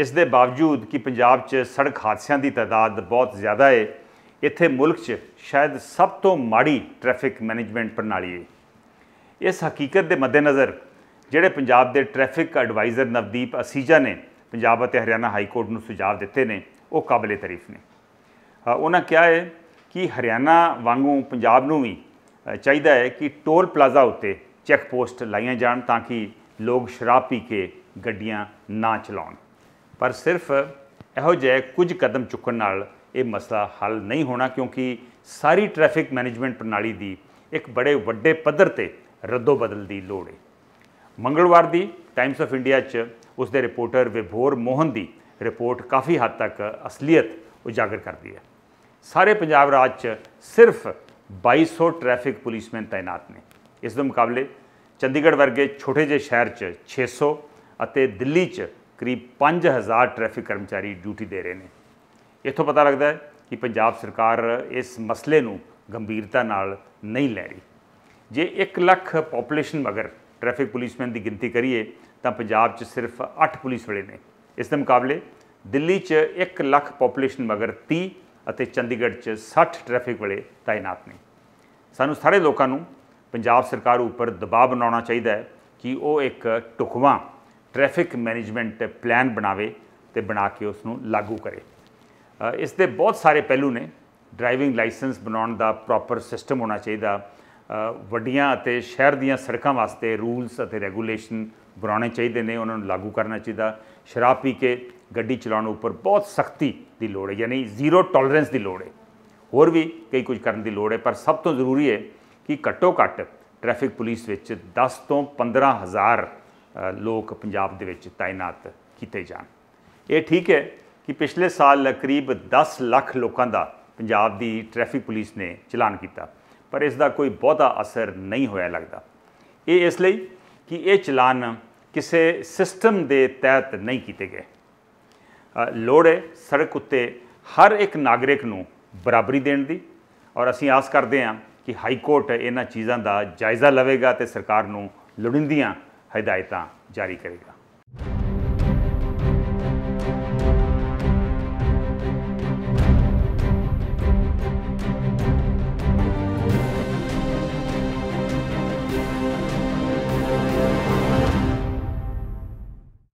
ਇਸ ਦੇ ਬਾਵਜੂਦ ਕਿ ਪੰਜਾਬ 'ਚ ਸੜਕ ਹਾਦਸਿਆਂ ਦੀ ਤਾਦਾਦ ਬਹੁਤ ਜ਼ਿਆਦਾ ਹੈ ਇੱਥੇ ਮੁਲਕ 'ਚ ਸ਼ਾਇਦ ਸਭ ਤੋਂ ਮਾੜੀ ਟ੍ਰੈਫਿਕ ਮੈਨੇਜਮੈਂਟ ਪ੍ਰਣਾਲੀ ਹੈ ਇਸ ਹਕੀਕਤ ਦੇ ਮੱਦੇਨਜ਼ਰ ਜਿਹੜੇ ਪੰਜਾਬ ਦੇ ਟ੍ਰੈਫਿਕ ਐਡਵਾਈਜ਼ਰ ਨਵਦੀਪ ਅਸੀਜਾ ਨੇ ਪੰਜਾਬ ਅਤੇ ਹਰਿਆਣਾ ਹਾਈ ਕੋਰਟ ਨੂੰ ਸੁਝਾਅ ਦਿੱਤੇ ਨੇ ਉਹ ਕਾਬਲੇ ਤਾਰੀਫ ਨੇ ਉਹਨਾਂ ਕਿਹਾ ਹੈ ਕਿ ਹਰਿਆਣਾ ਵਾਂਗੂ ਪੰਜਾਬ ਨੂੰ ਵੀ ਚਾਹੀਦਾ ਹੈ ਕਿ ਟੋਲ ਪਲਾਜ਼ਾ ਉੱਤੇ ਚੈੱਕ ਪੋਸਟ ਲਾਈਆਂ ਜਾਣ ਤਾਂ ਕਿ ਲੋਕ ਸ਼ਰਾਬ ਪੀ ਕੇ ਗੱਡੀਆਂ ਨਾ ਚਲਾਉਣ ਪਰ ਸਿਰਫ ਇਹੋ ਜਿਹੇ ਕੁਝ ਕਦਮ ਚੁੱਕਣ ਨਾਲ ਇਹ ਮਸਲਾ ਹੱਲ ਨਹੀਂ ਹੋਣਾ ਕਿਉਂਕਿ ਸਾਰੀ ਟ੍ਰੈਫਿਕ ਮੈਨੇਜਮੈਂਟ ਪ੍ਰਣਾਲੀ ਦੀ ਇੱਕ ਬੜੇ ਵੱਡੇ ਪੱਧਰ ਤੇ ਰੱਦੋ ਬਦਲ ਦੀ ਲੋੜ ਹੈ ਮੰਗਲਵਾਰ ਦੀ ਟਾਈਮਸ ਆਫ ਇੰਡੀਆ 'ਚ ਉਸ ਦੇ ਰਿਪੋਰਟਰ ਵਿਭੋਰ ਮੋਹਨ ਦੀ ਰਿਪੋਰਟ ਕਾਫੀ ਹੱਦ ਤੱਕ ਅਸਲੀਅਤ ਉਜਾਗਰ ਕਰਦੀ ਹੈ ਸਾਰੇ ਪੰਜਾਬ ਰਾਜ 'ਚ ਸਿਰਫ 2200 ਟ੍ਰੈਫਿਕ ਪੁਲਿਸਮੈਨ ਤਾਇਨਾਤ ਨੇ ਇਸ ਦੇ ਮੁਕਾਬਲੇ ਚੰਡੀਗੜ੍ਹ ਵਰਗੇ ਛੋਟੇ ਜਿਹੇ ਸ਼ਹਿਰ 'ਚ 600 ਅਤੇ ਦਿੱਲੀ 'ਚ ਕਰੀਬ 5000 ਟ੍ਰੈਫਿਕ ਕਰਮਚਾਰੀ ਡਿਊਟੀ ਦੇ ਰਹੇ ਨੇ ਇਥੋਂ ਪਤਾ ਲੱਗਦਾ ਹੈ ਕਿ ਪੰਜਾਬ ਸਰਕਾਰ ਇਸ ਮਸਲੇ ਨੂੰ ਗੰਭੀਰਤਾ ਨਾਲ ਨਹੀਂ ਲੈ ਰਹੀ ਜੇ 1 ਲੱਖ ਪੋਪੂਲੇਸ਼ਨ ਮਗਰ ਟ੍ਰੈਫਿਕ ਪੁਲਿਸਮੈਨ ਦੀ ਗਿਣਤੀ ਕਰੀਏ ਤਾਂ ਪੰਜਾਬ 'ਚ ਸਿਰਫ 8 ਪੁਲਿਸ ਵਾਲੇ ਨੇ ਇਸ ਦੇ ਮੁਕਾਬਲੇ ਦਿੱਲੀ 'ਚ 1 ਲੱਖ ਪੋਪੂਲੇਸ਼ਨ ਮਗਰ 30 ਅਤੇ ਚੰਡੀਗੜ੍ਹ 'ਚ 60 ਟ੍ਰੈਫਿਕ ਵਾਲੇ ਤਾਇਨਾਤ ਨੇ ਸਾਨੂੰ ਸਾਰੇ ਲੋਕਾਂ ਨੂੰ ਪੰਜਾਬ ਸਰਕਾਰ ਉੱਪਰ ਦਬਾਅ ਬਣਾਉਣਾ ਚਾਹੀਦਾ ਹੈ ਕਿ ਉਹ ਇੱਕ ਟੁਕਵਾ ਟ੍ਰੈਫਿਕ ਮੈਨੇਜਮੈਂਟ ਪਲਾਨ ਬਣਾਵੇ ਤੇ ਬਣਾ ਕੇ ਉਸ ਨੂੰ ਲਾਗੂ ਕਰੇ ਇਸ ਦੇ ਬਹੁਤ ਸਾਰੇ ਪਹਿਲੂ ਨੇ ਡਰਾਈਵਿੰਗ ਲਾਇਸੈਂਸ ਬਣਾਉਣ ਦਾ ਪ੍ਰੋਪਰ ਸਿਸਟਮ ਹੋਣਾ ਚਾਹੀਦਾ ਵੱਡੀਆਂ ਅਤੇ ਸ਼ਹਿਰ ਦੀਆਂ ਸੜਕਾਂ ਵਾਸਤੇ ਰੂਲਸ ਅਤੇ ਰੈਗੂਲੇਸ਼ਨ ਬਣਾਉਣੇ ਚਾਹੀਦੇ ਨੇ ਉਹਨਾਂ ਨੂੰ ਲਾਗੂ ਕਰਨਾ ਚਾਹੀਦਾ ਸ਼ਰਾਬ ਪੀ ਕੇ ਗੱਡੀ ਚਲਾਉਣ ਉੱਪਰ ਬਹੁਤ ਸਖਤੀ ਦੀ ਲੋੜ ਹੈ ਯਾਨੀ ਜ਼ੀਰੋ ਟੋਲਰੈਂਸ ਦੀ ਲੋੜ ਹੈ ਹੋਰ ਵੀ ਕਈ ਕੁਝ ਕਰਨ ਦੀ ਲੋੜ ਹੈ ਪਰ ਸਭ ਤੋਂ ਜ਼ਰੂਰੀ ਹੈ ਕਿ ਘੱਟੋ ਘੱਟ ਟ੍ਰੈਫਿਕ ਪੁਲਿਸ ਵਿੱਚ 10 ਤੋਂ 15000 ਲੋਕ ਪੰਜਾਬ ਦੇ ਵਿੱਚ ਤਾਇਨਾਤ ਕੀਤੇ ਜਾਣ ਇਹ ਠੀਕ ਹੈ ਕਿ ਪਿਛਲੇ ਸਾਲ ਲਗਭਗ 10 ਲੱਖ ਲੋਕਾਂ ਦਾ ਪੰਜਾਬ ਦੀ ਟ੍ਰੈਫਿਕ ਪੁਲਿਸ ਨੇ ਚਲਾਨ ਕੀਤਾ ਪਰ ਇਸ ਦਾ ਕੋਈ ਬਹੁਤਾ ਅਸਰ ਨਹੀਂ ਹੋਇਆ ਲੱਗਦਾ ਇਹ ਇਸ ਲਈ ਕਿ ਇਹ ਚਲਾਨ ਕਿਸੇ ਸਿਸਟਮ ਦੇ ਤਹਿਤ ਨਹੀਂ ਕੀਤੇ ਗਏ ਲੋੜ ਹੈ ਸੜਕ ਉੱਤੇ ਹਰ ਇੱਕ ਨਾਗਰਿਕ ਨੂੰ ਬਰਾਬਰੀ ਦੇਣ ਦੀ ਔਰ ਅਸੀਂ ਆਸ ਕਰਦੇ ਹਾਂ ਕਿ ਹਾਈ ਕੋਰਟ ਇਹਨਾਂ ਚੀਜ਼ਾਂ ਦਾ ਜਾਇਜ਼ਾ ਲਵੇਗਾ ਤੇ ਸਰਕਾਰ ਨੂੰ ਲੋੜੀਂਦੀਆਂ ਹਦਾਇਤਾਂ ਜਾਰੀ ਕਰੇਗਾ